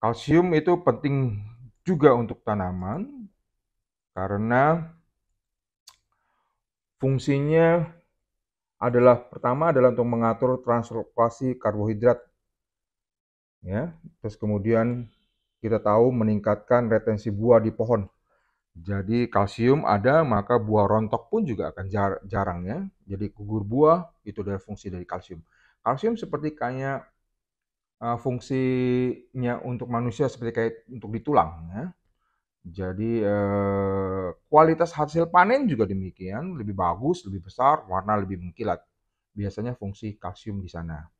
Kalsium itu penting juga untuk tanaman karena fungsinya adalah pertama adalah untuk mengatur translokasi karbohidrat. Ya, terus kemudian kita tahu meningkatkan retensi buah di pohon. Jadi kalsium ada, maka buah rontok pun juga akan jarang ya. Jadi gugur buah itu adalah fungsi dari kalsium. Kalsium seperti kayak uh, fungsinya untuk manusia seperti kayak untuk di tulang ya. Jadi uh, kualitas hasil panen juga demikian, lebih bagus, lebih besar, warna lebih mengkilat. Biasanya fungsi kalsium di sana.